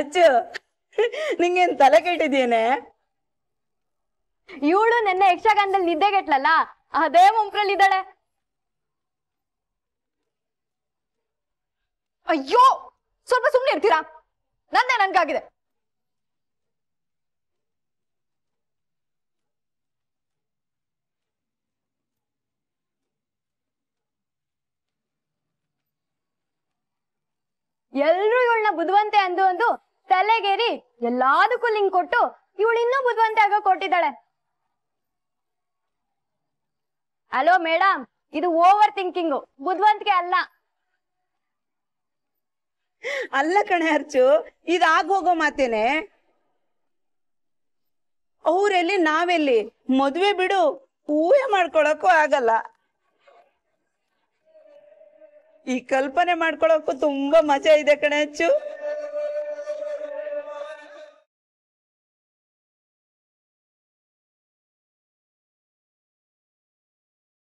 ಅಚ್ಚು ನಿಂಗೇನ್ ತಲೆ ಕೆಟ್ಟಿದ್ದೇನೆ ಇವಳು ನೆನ್ನೆ ಯಕ್ಷಗಾನದಲ್ಲಿ ನಿದ್ದೆಗೆಟ್ಲಲ್ಲ ಅದೇ ಮುಂಪ್ರಲ್ಲಿ ಇದ್ದಾಳೆ ಅಯ್ಯೋ ಸ್ವಲ್ಪ ಸುಮ್ಮನೆ ಇರ್ತೀರಾ ನನ್ನೇ ನನ್ಗಾಗಿದೆ ಎಲ್ರು ಇವಳನ್ನ ಬುದ್ಧವಂತೆ ಅಂದು ಅಂದು ತಲೆಗೇರಿ ಎಲ್ಲಾದಕ್ಕೂ ಲಿಂಕ್ ಕೊಟ್ಟು ಇವಳು ಇನ್ನೂ ಬುದ್ಧವಂತೆ ಆಗ ಕೊಟ್ಟಿದ್ದಾಳೆ ಅಲೋ ಮೇಡಮ್ ಇದು ಓವರ್ ಥಿಂಕಿಂಗ್ ಬುದ್ಧವಂತಿಕೆ ಅಲ್ಲ ಅಲ್ಲ ಕಣೆ ಅರ್ಚು ಇದಾಗ್ ಹೋಗೋ ಮಾತೇನೆ ಅವ್ರೆಲ್ಲಿ ನಾವೆಲ್ಲಿ ಮದ್ವೆ ಬಿಡು ಊಹೆ ಮಾಡ್ಕೊಳಕು ಆಗಲ್ಲ ಈ ಕಲ್ಪನೆ ಮಾಡ್ಕೊಳಕ್ಕೂ ತುಂಬಾ ಮಜಾ ಇದೆ ಕಣೆ ಅಚ್ಚು